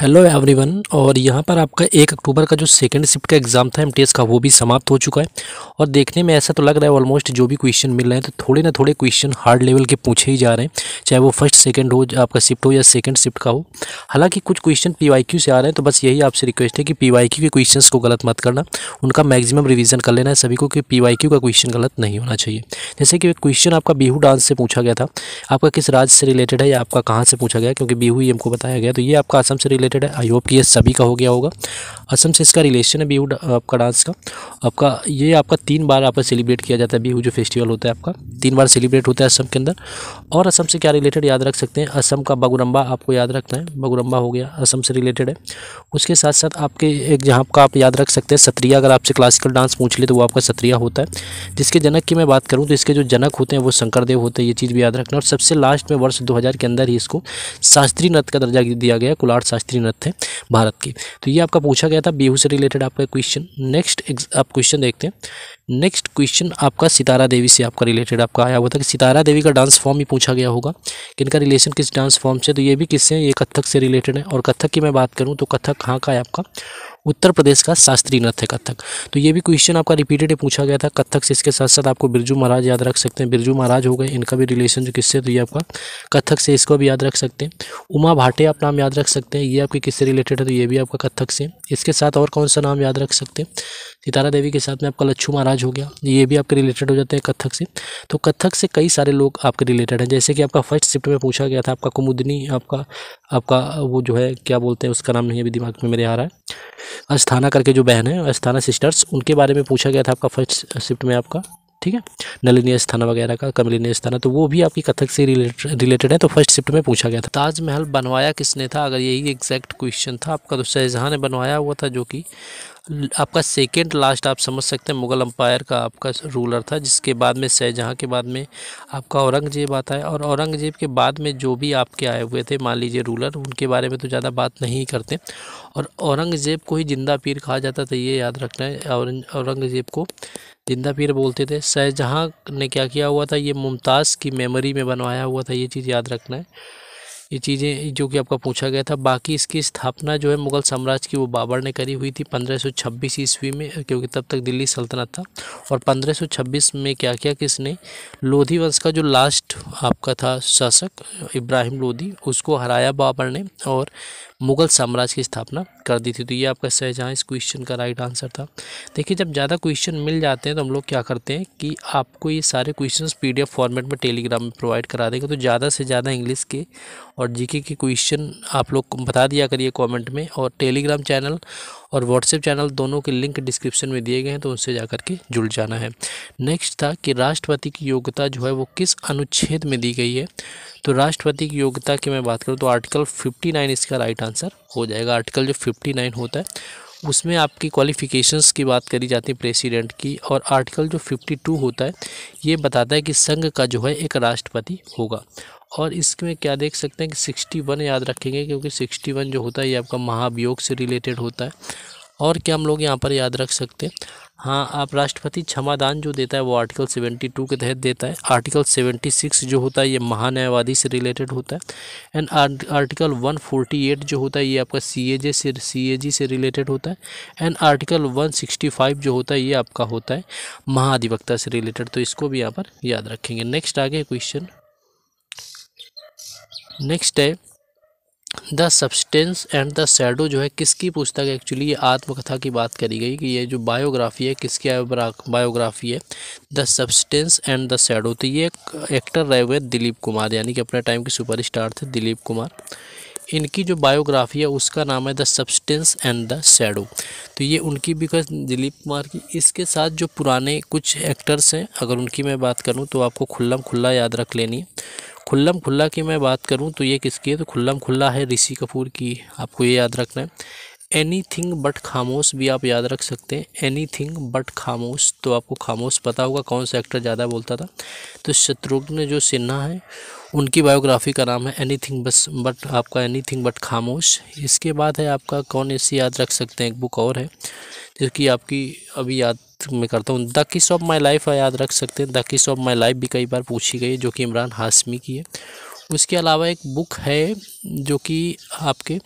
hello everyone और यहाँ पर आपका एक अक्टूबर का जो सेकंड शिफ्ट का एग्ज़ाम था एम का वो भी समाप्त हो चुका है और देखने में ऐसा तो लग रहा है ऑलमोस्ट जो भी क्वेश्चन मिल रहे हैं तो थोड़े ना थोड़े क्वेश्चन हार्ड लेवल के पूछे ही जा रहे हैं चाहे वो फर्स्ट सेकंड हो आपका शिफ्ट हो या सेकंड शिफ्ट का हो हालांकि कुछ क्वेश्चन पी से आ रहे हैं तो बस यही आपसे रिक्वेस्ट है कि पी के क्वेश्चन को गलत मत करना उनका मैक्सिमम रिविजन कर लेना है सभी को कि पी का क्वेश्चन गलत नहीं होना चाहिए जैसे कि क्वेश्चन आपका बिहू डांस से पूछा गया था आपका किस राज्य से रिलेटेड है या आपका कहाँ से पूछा गया क्योंकि बीहू ही हमको बताया गया तो ये आपका आसम से रिलेटेड रिलेटेड है आई होप कि ये सभी का हो गया होगा असम से इसका रिलेशन है बिहू आपका डांस का आपका ये आपका तीन बार आपका सेलिब्रेट किया जाता है बीहू जो फेस्टिवल होता है आपका तीन बार सेलिब्रेट होता है असम के अंदर और असम से क्या रिलेटेड याद रख सकते हैं असम का बगुरम्बा आपको याद रखना है बगुरम्बा हो गया असम से रिलेटेड है उसके साथ साथ आपके एक जहाँ का आप याद रख सकते हैं सत्रिया अगर आपसे क्लासिकल डांस पूछ ले तो वो आपका सत्रिया होता है जिसके जनक की मैं बात करूँ तो इसके जो जनक होते हैं वो शंकरदेव होते हैं ये चीज़ भी याद रखना और सबसे लास्ट में वर्ष दो के अंदर ही इसको शास्त्रीय नृत्य का दर्जा दिया गया कुलाड़ शास्त्री प्रतिनिधित्व थे भारत के तो ये आपका पूछा गया था बीहू से रिलेटेड आपका क्वेश्चन नेक्स्ट आप क्वेश्चन देखते हैं नेक्स्ट क्वेश्चन आपका सितारा देवी से आपका रिलेटेड आपका आया हुआ था कि सितारा देवी का डांस फॉर्म ही पूछा गया होगा कि इनका रिलेशन किस डांस फॉर्म से तो ये भी किससे ये कथक से रिलेटेड है और कथक की मैं बात करूँ तो कथक कहाँ का है आपका उत्तर प्रदेश का शास्त्रीय नृत्य कथक तो ये भी क्वेश्चन आपका रिपीटेड पूछा गया था कथक से इसके साथ साथ आपको बिरजू महाराज याद रख सकते हैं बिरजू महाराज हो गए इनका भी रिलेशन जो किससे तो ये आपका कथक से इसको भी याद रख सकते हैं उमा भाटे आप नाम याद रख सकते हैं ये आपके किससे रिलेटेड है तो ये भी आपका कथक से इसके साथ और कौन सा नाम याद रख सकते हैं सितारा देवी के साथ में आपका लच्छू महाराज हो गया ये भी आपके रिलेटेड हो जाते हैं कथक से तो कथक से कई सारे लोग आपके रिलेटेड हैं जैसे कि आपका फर्स्ट शिफ्ट में पूछा गया था आपका कुमुदनी आपका आपका वो जो है क्या बोलते हैं उसका नाम नहीं अभी दिमाग में मेरे आ रहा है अस्थाना करके जो बहन है अस्थाना सिस्टर्स उनके बारे में पूछा गया था आपका फर्स्ट शिफ्ट में आपका ठीक है नलिनी स्थाना वगैरह का कमलिनी स्थाना तो वो भी आपकी कथक से रिलेटेड रिलेटेड है तो फर्स्ट शिफ्ट में पूछा गया था ताजमहल बनवाया किसने था अगर यही एग्जैक्ट क्वेश्चन था आपका तो शाहजहाँ ने बनवाया हुआ था जो कि आपका सेकेंड लास्ट आप समझ सकते हैं मुग़ल अम्पायर का आपका रूलर था जिसके बाद में शाहजहाँ के बाद में आपका औरंगज़ेब आता है और औरंगज़ेब के बाद में जो भी आपके आए हुए थे मान लीजिए रूलर उनके बारे में तो ज़्यादा बात नहीं करते और औरंगज़ेब को ही जिंदा पीर कहा जाता था ये याद रखना है औरंगज़ेब को जिंदा पीर बोलते थे शाहजहाँ ने क्या किया हुआ था ये मुमताज़ की मेमोरी में बनवाया हुआ था ये चीज़ याद रखना है ये चीज़ें जो कि आपका पूछा गया था बाकी इसकी स्थापना जो है मुगल साम्राज्य की वो बाबर ने करी हुई थी 1526 ईस्वी में क्योंकि तब तक दिल्ली सल्तनत था और 1526 में क्या किया किसने लोधी वंश का जो लास्ट आपका था शासक इब्राहिम लोधी उसको हराया बाबर ने और मुगल साम्राज्य की स्थापना कर दी थी तो ये आपका जहाँ इस क्वेश्चन का राइट आंसर था देखिए जब ज़्यादा क्वेश्चन मिल जाते हैं तो हम लोग क्या करते हैं कि आपको ये सारे क्वेश्चन पी फॉर्मेट में टेलीग्राम में प्रोवाइड करा देंगे तो ज़्यादा से ज़्यादा इंग्लिश के और जीके के क्वेश्चन आप लोग बता दिया करिए कॉमेंट में और टेलीग्राम चैनल और व्हाट्सएप चैनल दोनों के लिंक डिस्क्रिप्शन में दिए गए हैं तो उनसे जा के जुड़ जाना है नेक्स्ट था कि राष्ट्रपति की योग्यता जो है वो किस अनुच्छेद में दी गई है तो राष्ट्रपति की योग्यता की मैं बात करूँ तो आर्टिकल फिफ्टी इसका राइट आंसर हो जाएगा आर्टिकल जो फिफ्टी होता है उसमें आपकी क्वालिफ़िकेशंस की बात करी जाती है प्रेसिडेंट की और आर्टिकल जो 52 होता है ये बताता है कि संघ का जो है एक राष्ट्रपति होगा और इसमें क्या देख सकते हैं कि 61 याद रखेंगे क्योंकि 61 जो होता है ये आपका महाभियोग से रिलेटेड होता है और क्या हम लोग यहाँ पर याद रख सकते हैं हाँ आप राष्ट्रपति क्षमादान जो देता है वो आर्टिकल सेवेंटी टू के तहत देता है आर्टिकल सेवेंटी सिक्स जो होता है ये महान्यायवादी से रिलेटेड होता है and article one forty eight जो होता है ये आपका सी ए जे से सी ए जी से रिलेटेड होता है and article one sixty five जो होता है ये आपका होता है महाधिवक्ता से रिलेटेड तो इसको भी यहाँ पर याद रखेंगे नेक्स्ट आगे क्वेश्चन नेक्स्ट है the substance and the shadow जो है किसकी पुस्तक एक्चुअली ये आत्मकथा की बात करी गई कि ये जो बायोग्राफी है किसकी बायोग्राफी है the substance and the shadow तो ये एक एक्टर रहे हुए दिलीप कुमार यानी कि अपने टाइम के सुपरस्टार थे दिलीप कुमार इनकी जो बायोग्राफी है उसका नाम है the substance and the shadow तो ये उनकी बिकॉज दिलीप कुमार की इसके साथ जो पुराने कुछ एक्टर्स हैं अगर उनकी मैं बात करूँ तो आपको खुल्ला खुल्ला याद रख लेनी है खुल्लम खुल्ला की मैं बात करूँ तो ये किसकी है तो खुल्लम खुल्ला है ऋषि कपूर की आपको ये याद रखना है एनी थिंग बट खामोश भी आप याद रख सकते हैं एनी थिंग बट खामोश तो आपको खामोश पता होगा कौन सा एक्टर ज़्यादा बोलता था तो शत्रुघ्न जो सिन्हा है उनकी बायोग्राफी का नाम है एनी थिंग बस बट आपका एनी थिंग बट खामोश इसके बाद है आपका कौन ऐसी याद रख सकते हैं एक बुक और है जो कि आपकी अभी याद में करता हूँ द किस ऑफ माई लाइफ याद रख सकते हैं द किस ऑफ माई लाइफ भी कई बार पूछी गई जो कि इमरान हाशमी की है उसके अलावा एक बुक है जो कि आपके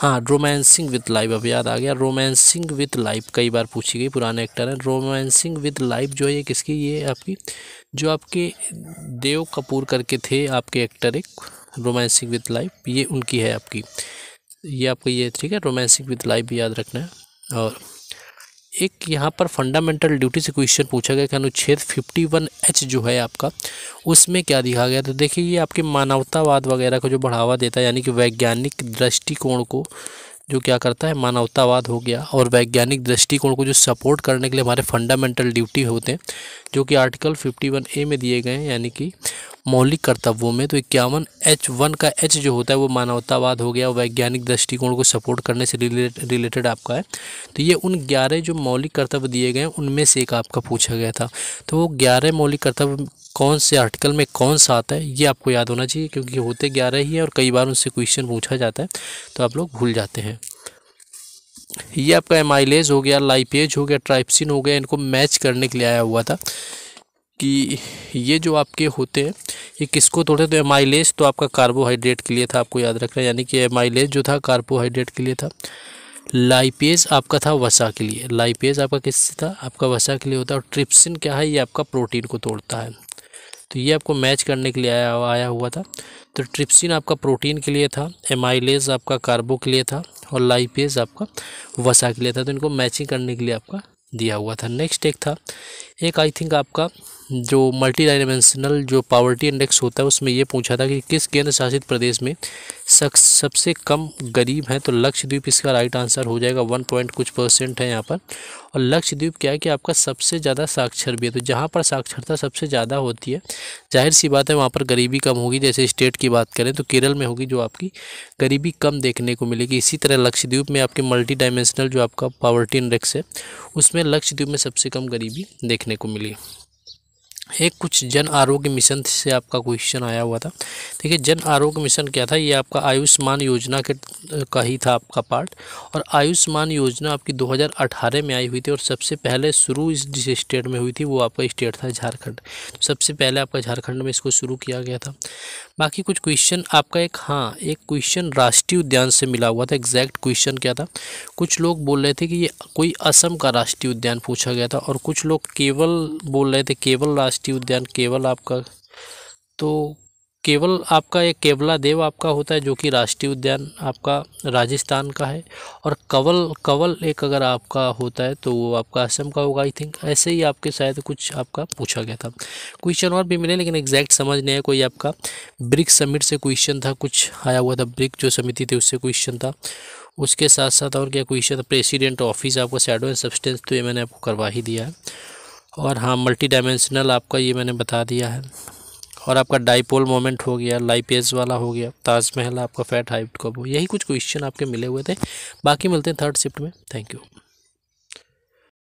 हाँ रोमांसिंग विद लाइफ अब याद आ गया रोमांसिंग विथ लाइफ कई बार पूछी गई पुराने एक्टर हैं रोमांसिंग विद लाइफ जो है किसकी ये आपकी जो आपके देव कपूर करके थे आपके एक्टर एक रोमांसिंग विद लाइफ ये उनकी है आपकी ये आपको ये ठीक है रोमांसिंग विद लाइफ भी याद रखना है और एक यहाँ पर फंडामेंटल ड्यूटी से क्वेश्चन पूछा गया कि अनुच्छेद फिफ्टी वन एच जो है आपका उसमें क्या दिखा गया तो देखिए ये आपके मानवतावाद वगैरह को जो बढ़ावा देता है यानी कि वैज्ञानिक दृष्टिकोण को जो क्या करता है मानवतावाद हो गया और वैज्ञानिक दृष्टिकोण को जो सपोर्ट करने के लिए हमारे फंडामेंटल ड्यूटी होते हैं जो कि आर्टिकल 51 ए में दिए गए हैं यानी कि मौलिक कर्तव्यों में तो इक्यावन एच वन का एच जो होता है वो मानवतावाद हो गया वैज्ञानिक दृष्टिकोण को सपोर्ट करने से रिलेट रिलेटेड आपका है तो ये उन ग्यारह जो मौलिक कर्तव्य दिए गए हैं उनमें से एक आपका पूछा गया था तो वो ग्यारह मौलिक कर्तव्य कौन से आर्टिकल में कौन सा आता है ये आपको याद होना चाहिए क्योंकि होते ग्यारह ही है और कई बार उनसे क्वेश्चन पूछा जाता है तो आप लोग भूल जाते हैं ये आपका एमाइलेज हो गया लाइपेज हो गया ट्राइप्सिन हो गया इनको मैच करने के लिए आया हुआ था कि ये जो आपके होते हैं ये किसको तोड़े तो एमाइलेज तो आपका कार्बोहाइड्रेट के लिए था आपको याद रखना यानी कि एमाइलेज जो था कार्बोहाइड्रेट के लिए था लाइपेज आपका था वसा के लिए लाइपेज आपका किससे था आपका वसा के लिए होता है और ट्रिप्सिन क्या है ये आपका प्रोटीन को तोड़ता है तो ये आपको मैच करने के लिए आया आया हुआ था तो ट्रिप्सिन आपका प्रोटीन के लिए था एमाइलेज आपका कार्बो के लिए था और लाइपेज आपका वसा के लिए था तो इनको मैचिंग करने के लिए आपका दिया हुआ था नेक्स्ट एक था एक आई थिंक आपका जो मल्टी डायमेंशनल जो पावर्टी इंडेक्स होता है उसमें ये पूछा था कि किस केंद्र शासित प्रदेश में सक, सबसे कम गरीब हैं तो लक्षद्वीप इसका राइट आंसर हो जाएगा वन पॉइंट कुछ परसेंट है यहाँ पर और लक्षद्वीप क्या है कि आपका सबसे ज़्यादा साक्षर भी है तो जहाँ पर साक्षरता सबसे ज़्यादा होती है जाहिर सी बात है वहाँ पर गरीबी कम होगी जैसे स्टेट की बात करें तो केरल में होगी जो आपकी गरीबी कम देखने को मिलेगी इसी तरह लक्षद्वीप में आपके मल्टी डायमेंशनल जो आपका पावर्टी इंडेक्स है उसमें लक्षद्वीप में सबसे कम गरीबी देखने को मिली एक कुछ जन आरोग्य मिशन से आपका क्वेश्चन आया हुआ था देखिए जन आरोग्य मिशन क्या था ये आपका आयुष्मान योजना के का ही था आपका पार्ट और आयुष्मान योजना आपकी 2018 में आई हुई थी और सबसे पहले शुरू इस जिस स्टेट में हुई थी वो आपका स्टेट था झारखंड तो सबसे पहले आपका झारखंड में इसको शुरू किया गया था बाकी कुछ क्वेश्चन आपका एक हाँ एक क्वेश्चन राष्ट्रीय उद्यान से मिला हुआ था एग्जैक्ट क्वेश्चन क्या था कुछ लोग बोल रहे थे कि ये कोई असम का राष्ट्रीय उद्यान पूछा गया था और कुछ लोग केवल बोल रहे थे केवल राष्ट्रीय उद्यान केवल आपका तो केवल आपका एक केवला देव आपका होता है जो कि राष्ट्रीय उद्यान आपका राजस्थान का है और कवल कवल एक अगर आपका होता है तो वो आपका असम का होगा आई थिंक ऐसे ही आपके शायद कुछ आपका पूछा गया था क्वेश्चन और भी मिले लेकिन एग्जैक्ट समझ नहीं है कोई आपका ब्रिक समिट से क्वेश्चन था कुछ आया हुआ था ब्रिक जो समिति थी उससे क्वेश्चन था उसके साथ साथ और क्या क्वेश्चन था प्रेसिडेंट ऑफिस आपका शेडो एंड सब्सटेंस तो ये मैंने आपको करवा ही दिया है और हाँ मल्टी डायमेंशनल आपका ये मैंने बता दिया है और आपका डाइपोल मोमेंट हो गया लाइपेज वाला हो गया ताजमहल आपका फैट हाइट कब हो यही कुछ क्वेश्चन आपके मिले हुए थे बाकी मिलते हैं थर्ड शिफ्ट में थैंक यू